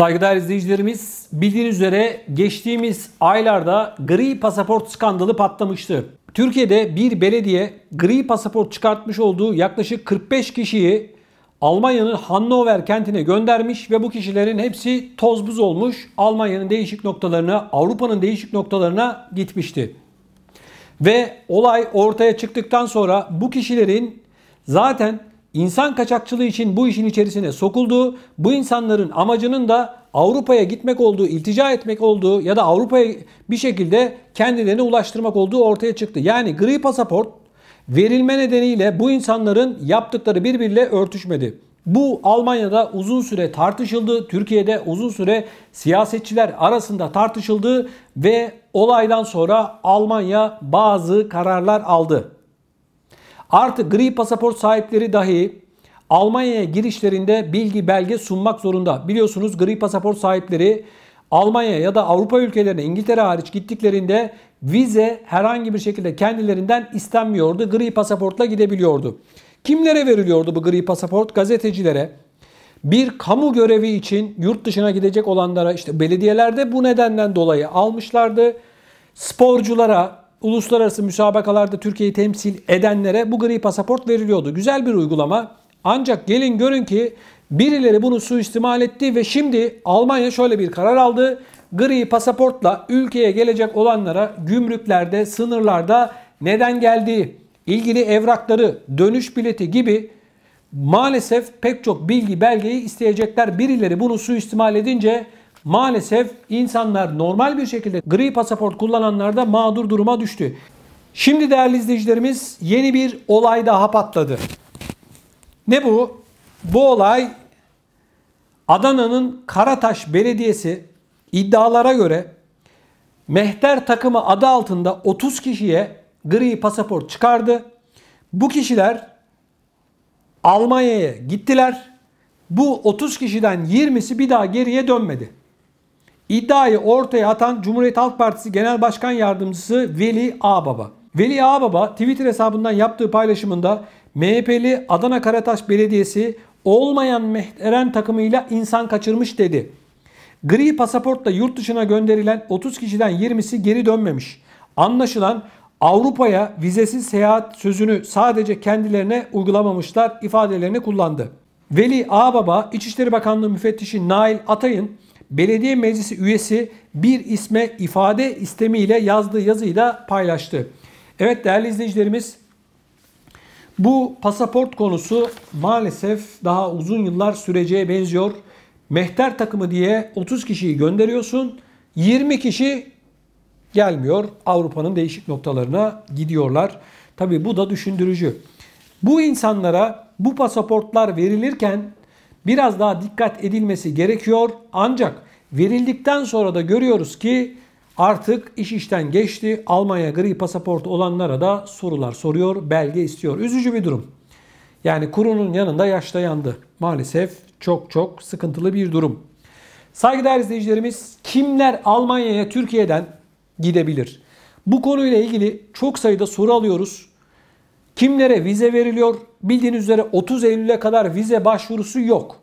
Saygıdeğer izleyicilerimiz bildiğiniz üzere geçtiğimiz aylarda gri pasaport skandalı patlamıştı. Türkiye'de bir belediye gri pasaport çıkartmış olduğu yaklaşık 45 kişiyi Almanya'nın Hannover kentine göndermiş ve bu kişilerin hepsi toz buz olmuş. Almanya'nın değişik noktalarına, Avrupa'nın değişik noktalarına gitmişti. Ve olay ortaya çıktıktan sonra bu kişilerin zaten insan kaçakçılığı için bu işin içerisine sokulduğu, bu insanların amacının da Avrupa'ya gitmek olduğu, iltica etmek olduğu ya da Avrupa'ya bir şekilde kendilerini ulaştırmak olduğu ortaya çıktı. Yani gri pasaport verilme nedeniyle bu insanların yaptıkları birbiriyle örtüşmedi. Bu Almanya'da uzun süre tartışıldı, Türkiye'de uzun süre siyasetçiler arasında tartışıldı ve olaydan sonra Almanya bazı kararlar aldı. Artık gri pasaport sahipleri dahi Almanya'ya girişlerinde bilgi belge sunmak zorunda. Biliyorsunuz gri pasaport sahipleri Almanya ya da Avrupa ülkelerine İngiltere hariç gittiklerinde vize herhangi bir şekilde kendilerinden istenmiyordu. Gri pasaportla gidebiliyordu. Kimlere veriliyordu bu gri pasaport? Gazetecilere. Bir kamu görevi için yurt dışına gidecek olanlara işte belediyelerde bu nedenden dolayı almışlardı. Sporculara, uluslararası müsabakalarda Türkiye'yi temsil edenlere bu gri pasaport veriliyordu. Güzel bir uygulama. Ancak gelin görün ki birileri bunu suistimal etti ve şimdi Almanya şöyle bir karar aldı. Gri pasaportla ülkeye gelecek olanlara gümrüklerde, sınırlarda neden geldiği, ilgili evrakları, dönüş bileti gibi maalesef pek çok bilgi belgeyi isteyecekler. Birileri bunu suistimal edince Maalesef insanlar normal bir şekilde gri pasaport kullananlar da mağdur duruma düştü. Şimdi değerli izleyicilerimiz yeni bir olay daha patladı. Ne bu? Bu olay Adana'nın Karataş Belediyesi iddialara göre Mehter takımı adı altında 30 kişiye gri pasaport çıkardı. Bu kişiler Almanya'ya gittiler. Bu 30 kişiden 20'si bir daha geriye dönmedi. İddiayı ortaya atan Cumhuriyet Halk Partisi Genel Başkan Yardımcısı Veli Ağbaba. Veli Ağbaba Twitter hesabından yaptığı paylaşımında MHP'li Adana Karataş Belediyesi olmayan Mehteren takımıyla insan kaçırmış dedi. Gri pasaportla yurt dışına gönderilen 30 kişiden 20'si geri dönmemiş. Anlaşılan Avrupa'ya vizesiz seyahat sözünü sadece kendilerine uygulamamışlar ifadelerini kullandı. Veli Ağbaba İçişleri Bakanlığı müfettişi Nail Atay'ın belediye meclisi üyesi bir isme ifade istemiyle yazdığı yazıyla paylaştı. Evet değerli izleyicilerimiz bu pasaport konusu maalesef daha uzun yıllar süreceğe benziyor. Mehter takımı diye 30 kişiyi gönderiyorsun. 20 kişi gelmiyor. Avrupa'nın değişik noktalarına gidiyorlar. Tabii bu da düşündürücü. Bu insanlara bu pasaportlar verilirken biraz daha dikkat edilmesi gerekiyor. Ancak verildikten sonra da görüyoruz ki artık iş işten geçti. Almanya gri pasaportu olanlara da sorular soruyor, belge istiyor. Üzücü bir durum. Yani kurunun yanında yaşta yandı. Maalesef çok çok sıkıntılı bir durum. Saygıdeğer izleyicilerimiz kimler Almanya'ya Türkiye'den gidebilir? Bu konuyla ilgili çok sayıda soru alıyoruz. Kimlere vize veriliyor? Bildiğiniz üzere 30 Eylül'e kadar vize başvurusu yok.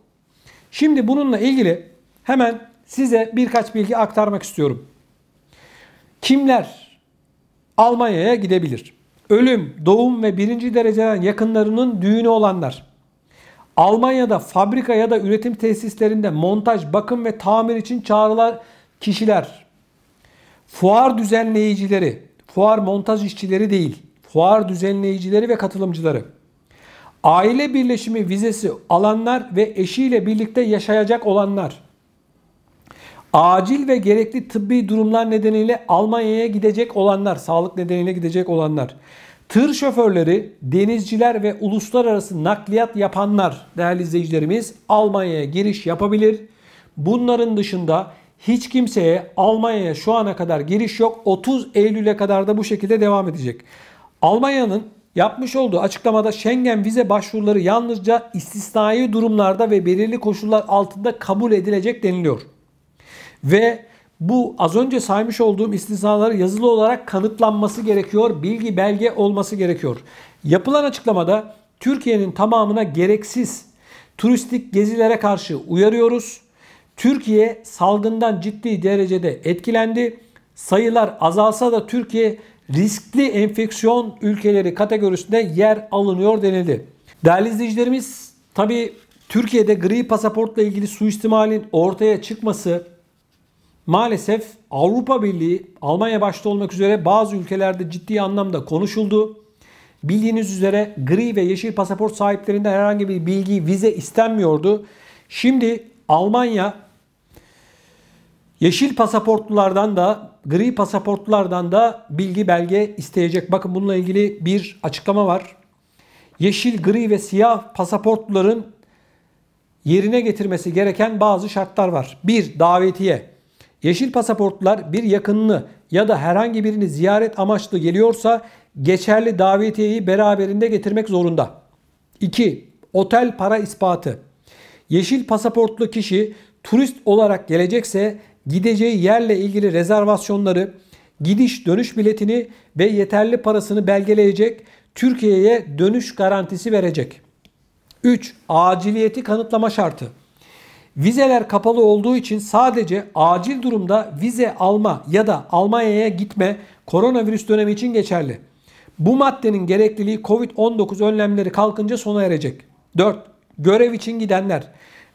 Şimdi bununla ilgili hemen size birkaç bilgi aktarmak istiyorum. Kimler Almanya'ya gidebilir? Ölüm, doğum ve birinci dereceden yakınlarının düğünü olanlar. Almanya'da fabrika ya da üretim tesislerinde montaj, bakım ve tamir için çağrılan kişiler. Fuar düzenleyicileri, fuar montaj işçileri değil fuar düzenleyicileri ve katılımcıları, aile birleşimi vizesi alanlar ve eşiyle birlikte yaşayacak olanlar, acil ve gerekli tıbbi durumlar nedeniyle Almanya'ya gidecek olanlar, sağlık nedeniyle gidecek olanlar, tır şoförleri, denizciler ve uluslararası nakliyat yapanlar değerli izleyicilerimiz Almanya'ya giriş yapabilir. Bunların dışında hiç kimseye Almanya'ya şu ana kadar giriş yok. 30 Eylül'e kadar da bu şekilde devam edecek. Almanya'nın yapmış olduğu açıklamada Schengen vize başvuruları yalnızca istisnai durumlarda ve belirli koşullar altında kabul edilecek deniliyor. Ve bu az önce saymış olduğum istisnaları yazılı olarak kanıtlanması gerekiyor. Bilgi belge olması gerekiyor. Yapılan açıklamada Türkiye'nin tamamına gereksiz turistik gezilere karşı uyarıyoruz. Türkiye salgından ciddi derecede etkilendi sayılar azalsa da Türkiye riskli enfeksiyon ülkeleri kategorisinde yer alınıyor denildi. Değerli izleyicilerimiz tabi Türkiye'de gri pasaportla ilgili suistimalin ortaya çıkması maalesef Avrupa Birliği, Almanya başta olmak üzere bazı ülkelerde ciddi anlamda konuşuldu. Bildiğiniz üzere gri ve yeşil pasaport sahiplerinden herhangi bir bilgi, vize istenmiyordu. Şimdi Almanya Yeşil pasaportlulardan da gri pasaportlulardan da bilgi belge isteyecek. Bakın bununla ilgili bir açıklama var. Yeşil, gri ve siyah pasaportluların yerine getirmesi gereken bazı şartlar var. 1. Davetiye. Yeşil pasaportlar bir yakınını ya da herhangi birini ziyaret amaçlı geliyorsa geçerli davetiyeyi beraberinde getirmek zorunda. 2. Otel para ispatı. Yeşil pasaportlu kişi turist olarak gelecekse gideceği yerle ilgili rezervasyonları, gidiş dönüş biletini ve yeterli parasını belgeleyecek, Türkiye'ye dönüş garantisi verecek. 3. Aciliyeti kanıtlama şartı. Vizeler kapalı olduğu için sadece acil durumda vize alma ya da Almanya'ya gitme koronavirüs dönemi için geçerli. Bu maddenin gerekliliği COVID-19 önlemleri kalkınca sona erecek. 4. Görev için gidenler.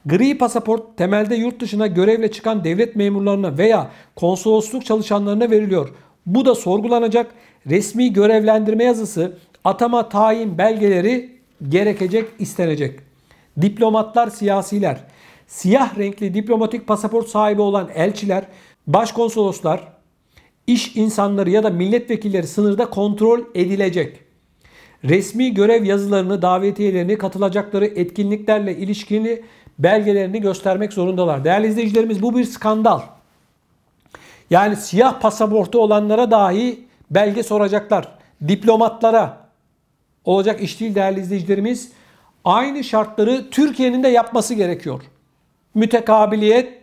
Gri pasaport temelde yurt dışına görevle çıkan devlet memurlarına veya konsolosluk çalışanlarına veriliyor. Bu da sorgulanacak. Resmi görevlendirme yazısı, atama tayin belgeleri gerekecek, istenecek. Diplomatlar, siyasiler. Siyah renkli diplomatik pasaport sahibi olan elçiler, başkonsoloslar, iş insanları ya da milletvekilleri sınırda kontrol edilecek. Resmi görev yazılarını, davetiyelerini, katılacakları etkinliklerle ilişkini belgelerini göstermek zorundalar. Değerli izleyicilerimiz bu bir skandal. Yani siyah pasaportu olanlara dahi belge soracaklar. Diplomatlara olacak iş değil değerli izleyicilerimiz. Aynı şartları Türkiye'nin de yapması gerekiyor. Mütekabiliyet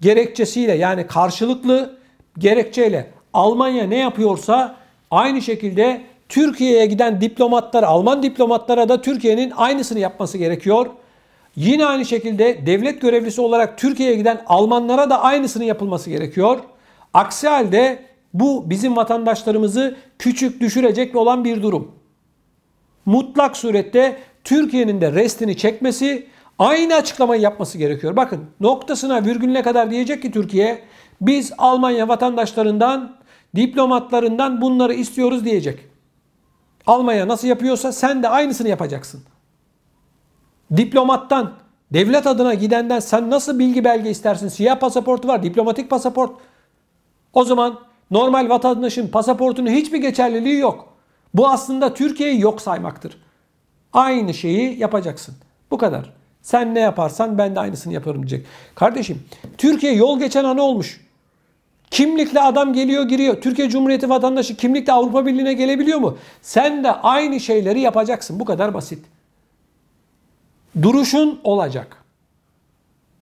gerekçesiyle yani karşılıklı gerekçeyle Almanya ne yapıyorsa aynı şekilde Türkiye'ye giden diplomatlara, Alman diplomatlara da Türkiye'nin aynısını yapması gerekiyor. Yine aynı şekilde devlet görevlisi olarak Türkiye'ye giden Almanlara da aynısının yapılması gerekiyor. Aksi halde bu bizim vatandaşlarımızı küçük düşürecek olan bir durum. Mutlak surette Türkiye'nin de restini çekmesi, aynı açıklamayı yapması gerekiyor. Bakın noktasına virgülüne kadar diyecek ki Türkiye biz Almanya vatandaşlarından, diplomatlarından bunları istiyoruz diyecek. Almanya nasıl yapıyorsa sen de aynısını yapacaksın diplomattan, devlet adına gidenden sen nasıl bilgi belge istersin? Siyah pasaportu var, diplomatik pasaport. O zaman normal vatandaşın pasaportunun hiçbir geçerliliği yok. Bu aslında Türkiye'yi yok saymaktır. Aynı şeyi yapacaksın. Bu kadar. Sen ne yaparsan ben de aynısını yaparım diyecek. Kardeşim Türkiye yol geçen ana olmuş. Kimlikle adam geliyor giriyor. Türkiye Cumhuriyeti vatandaşı kimlikle Avrupa Birliği'ne gelebiliyor mu? Sen de aynı şeyleri yapacaksın. Bu kadar basit duruşun olacak.